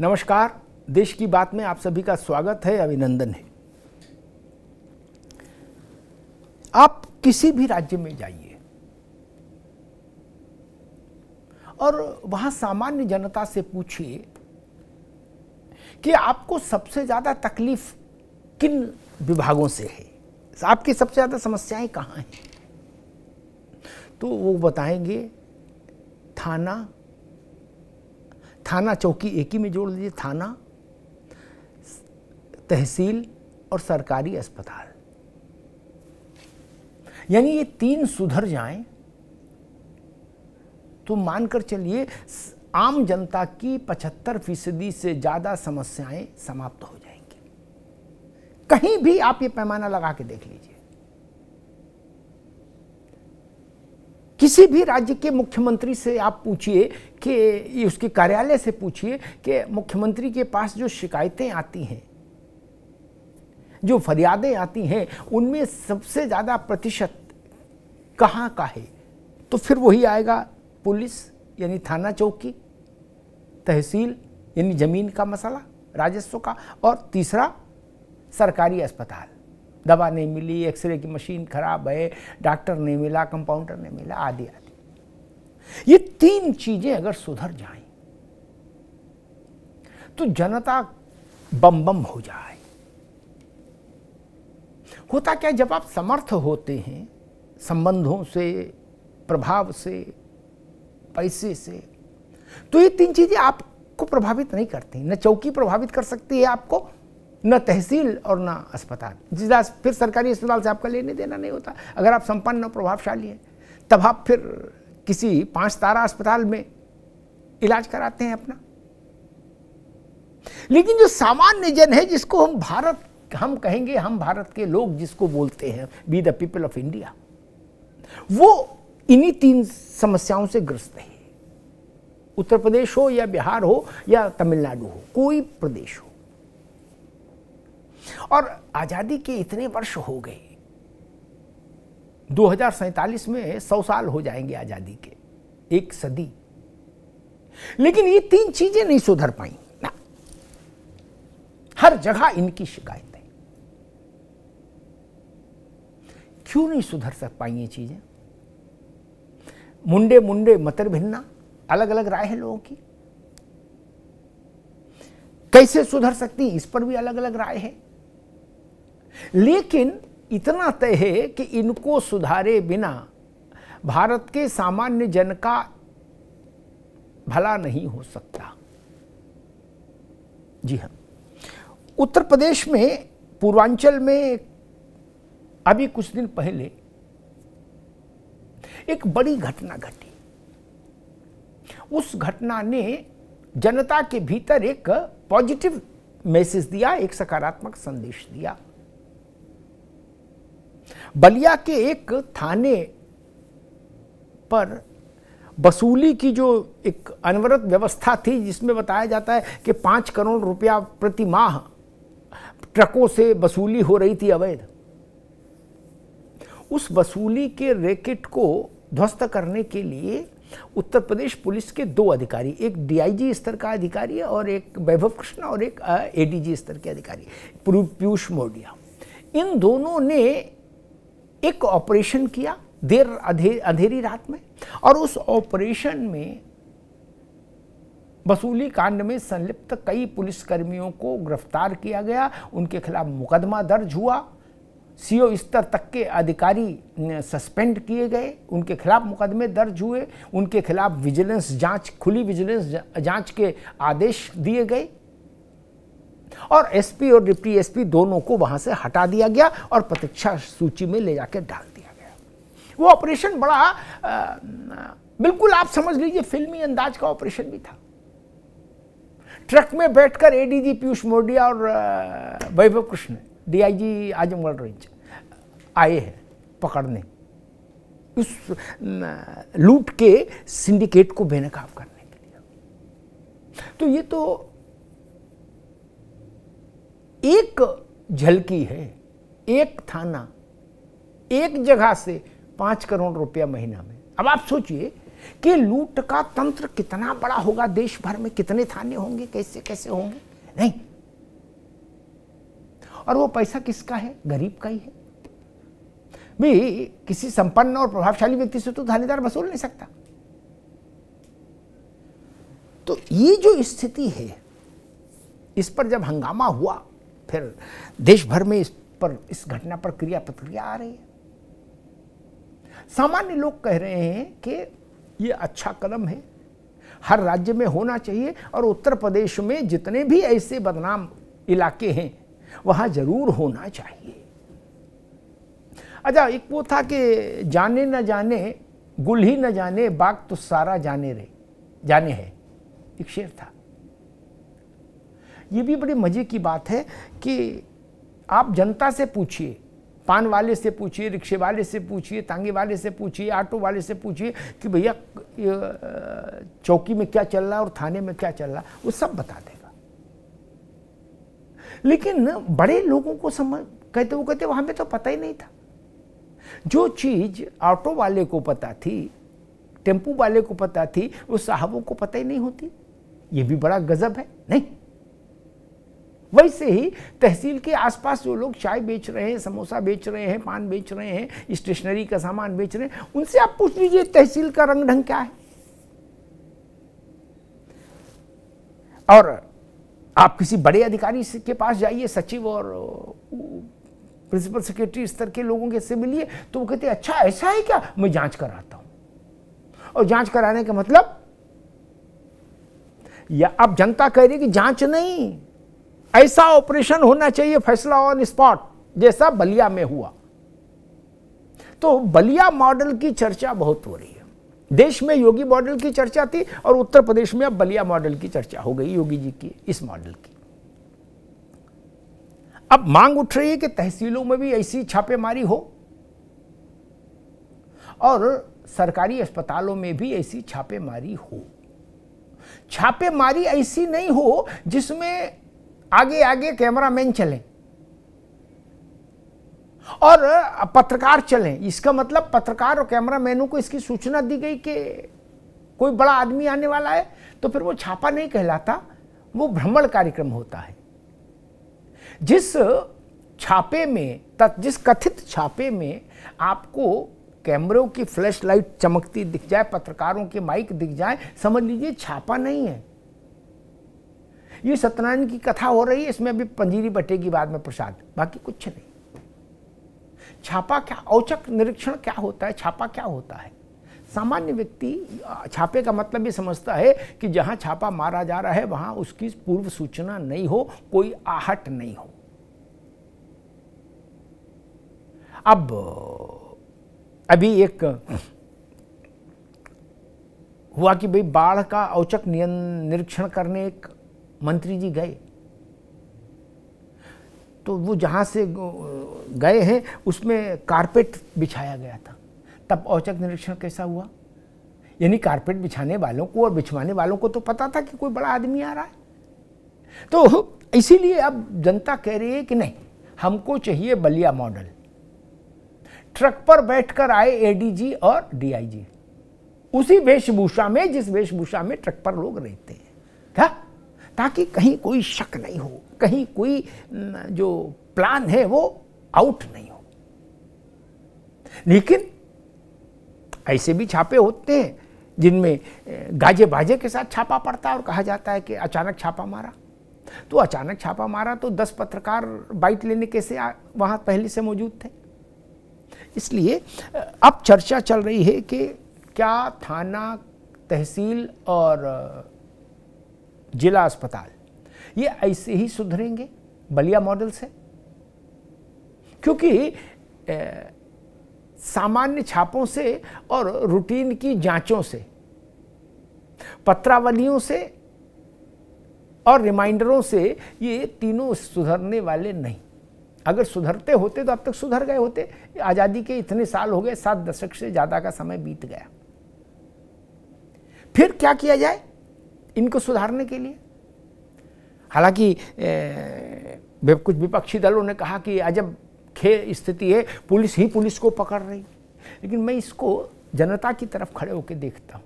नमस्कार देश की बात में आप सभी का स्वागत है अभिनंदन है आप किसी भी राज्य में जाइए और वहां सामान्य जनता से पूछिए कि आपको सबसे ज्यादा तकलीफ किन विभागों से है आपकी सबसे ज्यादा समस्याएं कहां हैं तो वो बताएंगे थाना थाना चौकी एक ही में जोड़ लीजिए थाना तहसील और सरकारी अस्पताल यानी ये तीन सुधर जाएं तो मानकर चलिए आम जनता की 75 फीसदी से ज़्यादा समस्याएं समाप्त हो जाएंगी कहीं भी आप ये पैमाना लगा के देख लीजिए किसी भी राज्य के मुख्यमंत्री से आप पूछिए कि उसके कार्यालय से पूछिए कि मुख्यमंत्री के पास जो शिकायतें आती हैं जो फरियादें आती हैं उनमें सबसे ज़्यादा प्रतिशत कहाँ का है तो फिर वही आएगा पुलिस यानी थाना चौकी तहसील यानी ज़मीन का मसला राजस्व का और तीसरा सरकारी अस्पताल दवा नहीं मिली एक्सरे की मशीन खराब है डॉक्टर नहीं मिला कंपाउंडर नहीं मिला आदि आदि ये तीन चीजें अगर सुधर जाए तो जनता बम बम हो जाए होता क्या जब आप समर्थ होते हैं संबंधों से प्रभाव से पैसे से तो ये तीन चीजें आपको प्रभावित नहीं करती न चौकी प्रभावित कर सकती है आपको न तहसील और न अस्पताल जिस फिर सरकारी अस्पताल से आपका लेने देना नहीं होता अगर आप संपन्न और प्रभावशाली हैं तब आप फिर किसी पांच तारा अस्पताल में इलाज कराते हैं अपना लेकिन जो सामान्य जन है जिसको हम भारत हम कहेंगे हम भारत के लोग जिसको बोलते हैं we the people of India वो इन्हीं तीन समस्याओं से ग्रस्त है उत्तर प्रदेश हो या बिहार हो या तमिलनाडु हो कोई प्रदेश हो और आज़ादी के इतने वर्ष हो गए दो में सौ साल हो जाएंगे आज़ादी के एक सदी लेकिन ये तीन चीजें नहीं सुधर पाई ना हर जगह इनकी शिकायत है क्यों नहीं सुधर सक पाई ये चीजें मुंडे मुंडे मतर भिन्ना अलग अलग राय है लोगों की कैसे सुधर सकती इस पर भी अलग अलग राय है लेकिन इतना तय है कि इनको सुधारे बिना भारत के सामान्य जन का भला नहीं हो सकता जी हाँ उत्तर प्रदेश में पूर्वांचल में अभी कुछ दिन पहले एक बड़ी घटना घटी उस घटना ने जनता के भीतर एक पॉजिटिव मैसेज दिया एक सकारात्मक संदेश दिया बलिया के एक थाने पर वसूली की जो एक अनवरत व्यवस्था थी जिसमें बताया जाता है कि पाँच करोड़ रुपया प्रति माह ट्रकों से वसूली हो रही थी अवैध उस वसूली के रैकेट को ध्वस्त करने के लिए उत्तर प्रदेश पुलिस के दो अधिकारी एक डीआईजी स्तर का अधिकारी और एक वैभव कृष्ण और एक एडीजी स्तर के अधिकारी पीयूष मोडिया इन दोनों ने एक ऑपरेशन किया देर अधे, अंधेरी रात में और उस ऑपरेशन में वसूली कांड में संलिप्त कई पुलिसकर्मियों को गिरफ्तार किया गया उनके खिलाफ मुकदमा दर्ज हुआ सीओ स्तर तक के अधिकारी सस्पेंड किए गए उनके खिलाफ मुकदमे दर्ज हुए उनके खिलाफ विजिलेंस जांच खुली विजिलेंस जांच के आदेश दिए गए और एसपी और डिप्टी एसपी दोनों को वहां से हटा दिया गया और प्रतीक्षा सूची में ले जाकर डाल दिया गया वो ऑपरेशन बड़ा आ, बिल्कुल आप समझ लीजिए फिल्मी अंदाज का ऑपरेशन भी था ट्रक में बैठकर एडीजी पीयूष मोडिया और वैभव कृष्ण डीआईजी आजमगढ़ रेंज आए हैं पकड़ने उस लूट के सिंडिकेट को बेनकाब करने के लिए तो ये तो एक झलकी है एक थाना एक जगह से पांच करोड़ रुपया महीना में अब आप सोचिए कि लूट का तंत्र कितना बड़ा होगा देश भर में कितने थाने होंगे कैसे कैसे होंगे नहीं और वो पैसा किसका है गरीब का ही है भी किसी संपन्न और प्रभावशाली व्यक्ति से तो थानेदार वसूल नहीं सकता तो ये जो स्थिति है इस पर जब हंगामा हुआ फिर देश भर में इस पर इस घटना पर क्रिया प्रतिक्रिया आ रही है सामान्य लोग कह रहे हैं कि ये अच्छा कदम है हर राज्य में होना चाहिए और उत्तर प्रदेश में जितने भी ऐसे बदनाम इलाके हैं वहां जरूर होना चाहिए अच्छा एक वो था कि जाने न जाने गुल ही न जाने बाग तो सारा जाने रे जाने हैं एक शेर था ये भी बड़ी मज़े की बात है कि आप जनता से पूछिए पान वाले से पूछिए रिक्शे वाले से पूछिए तांगे वाले से पूछिए ऑटो वाले से पूछिए कि भैया चौकी में क्या चल रहा है और थाने में क्या चल रहा है वो सब बता देगा लेकिन बड़े लोगों को समझ कहते वो कहते वहां हमें तो पता ही नहीं था जो चीज़ ऑटो वाले को पता थी टेम्पू वाले को पता थी वो साहबों को पता ही नहीं होती ये भी बड़ा गजब है नहीं वैसे ही तहसील के आसपास जो लोग चाय बेच रहे हैं समोसा बेच रहे हैं पान बेच रहे हैं स्टेशनरी का सामान बेच रहे हैं उनसे आप पूछ लीजिए तहसील का रंग ढंग क्या है और आप किसी बड़े अधिकारी के पास जाइए सचिव और प्रिंसिपल सेक्रेटरी स्तर के लोगों के से मिलिए तो वो कहते अच्छा ऐसा है क्या मैं जांच कराता हूं और जांच कराने का मतलब या आप जनता कह रही कि जांच नहीं ऐसा ऑपरेशन होना चाहिए फैसला ऑन स्पॉट जैसा बलिया में हुआ तो बलिया मॉडल की चर्चा बहुत हो रही है देश में योगी मॉडल की चर्चा थी और उत्तर प्रदेश में अब बलिया मॉडल की चर्चा हो गई योगी जी की इस मॉडल की अब मांग उठ रही है कि तहसीलों में भी ऐसी छापेमारी हो और सरकारी अस्पतालों में भी ऐसी छापेमारी हो छापेमारी ऐसी नहीं हो जिसमें आगे आगे कैमरामैन चलें और पत्रकार चलें इसका मतलब पत्रकार और कैमरामैनों को इसकी सूचना दी गई कि कोई बड़ा आदमी आने वाला है तो फिर वो छापा नहीं कहलाता वो भ्रमण कार्यक्रम होता है जिस छापे में तथ जिस कथित छापे में आपको कैमरों की फ्लैश लाइट चमकती दिख जाए पत्रकारों के माइक दिख जाए समझ लीजिए छापा नहीं है ये सत्यनारायण की कथा हो रही है इसमें अभी पंजीरी बटेगी बाद में प्रसाद बाकी कुछ नहीं छापा क्या औचक निरीक्षण क्या होता है छापा क्या होता है सामान्य व्यक्ति छापे का मतलब ये समझता है कि जहां छापा मारा जा रहा है वहां उसकी पूर्व सूचना नहीं हो कोई आहट नहीं हो अब अभी एक हुआ कि भाई बाढ़ का औचक निरीक्षण करने एक मंत्री जी गए तो वो जहाँ से गए हैं उसमें कारपेट बिछाया गया था तब औचक निरीक्षण कैसा हुआ यानी कारपेट बिछाने वालों को और बिछवाने वालों को तो पता था कि कोई बड़ा आदमी आ रहा है तो इसीलिए अब जनता कह रही है कि नहीं हमको चाहिए बलिया मॉडल ट्रक पर बैठकर आए एडीजी और डीआईजी उसी वेशभूषा में जिस वेशभूषा में ट्रक पर लोग रहते हैं क्या ताकि कहीं कोई शक नहीं हो कहीं कोई जो प्लान है वो आउट नहीं हो लेकिन ऐसे भी छापे होते हैं जिनमें गाजे बाजे के साथ छापा पड़ता है और कहा जाता है कि अचानक छापा मारा तो अचानक छापा मारा तो दस पत्रकार बाइट लेने कैसे वहां पहले से मौजूद थे इसलिए अब चर्चा चल रही है कि क्या थाना तहसील और जिला अस्पताल ये ऐसे ही सुधरेंगे बलिया मॉडल से क्योंकि ए, सामान्य छापों से और रूटीन की जांचों से पत्रावलियों से और रिमाइंडरों से ये तीनों सुधरने वाले नहीं अगर सुधरते होते तो अब तक सुधर गए होते आज़ादी के इतने साल हो गए सात दशक से ज़्यादा का समय बीत गया फिर क्या किया जाए इनको सुधारने के लिए हालांकि कुछ विपक्षी दलों ने कहा कि अजब खे स्थिति है पुलिस ही पुलिस को पकड़ रही लेकिन मैं इसको जनता की तरफ खड़े होकर देखता हूं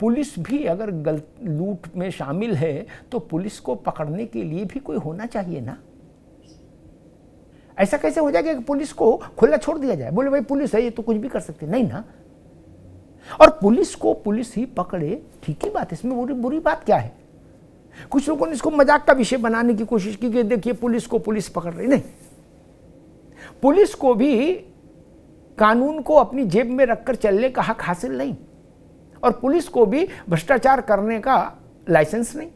पुलिस भी अगर गलत लूट में शामिल है तो पुलिस को पकड़ने के लिए भी कोई होना चाहिए ना ऐसा कैसे हो जाएगा कि पुलिस को खुला छोड़ दिया जाए बोले भाई पुलिस है ये तो कुछ भी कर सकती नहीं ना और पुलिस को पुलिस ही पकड़े ठीक ही बात इसमें बुरी बुरी बात क्या है कुछ लोगों ने इसको मजाक का विषय बनाने की कोशिश की कि देखिए पुलिस को पुलिस पकड़ रही नहीं पुलिस को भी कानून को अपनी जेब में रखकर चलने का हक हासिल नहीं और पुलिस को भी भ्रष्टाचार करने का लाइसेंस नहीं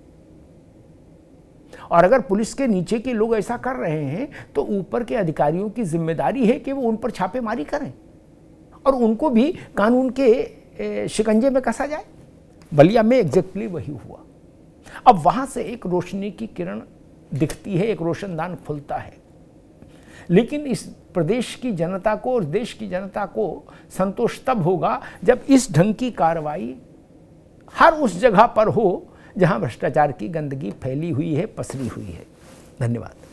और अगर पुलिस के नीचे के लोग ऐसा कर रहे हैं तो ऊपर के अधिकारियों की जिम्मेदारी है कि वो उन पर छापेमारी करें और उनको भी कानून के शिकंजे में कसा जाए बलिया में एग्जैक्टली वही हुआ अब वहाँ से एक रोशनी की किरण दिखती है एक रोशनदान खुलता है लेकिन इस प्रदेश की जनता को और देश की जनता को संतोष तब होगा जब इस ढंग की कार्रवाई हर उस जगह पर हो जहाँ भ्रष्टाचार की गंदगी फैली हुई है पसरी हुई है धन्यवाद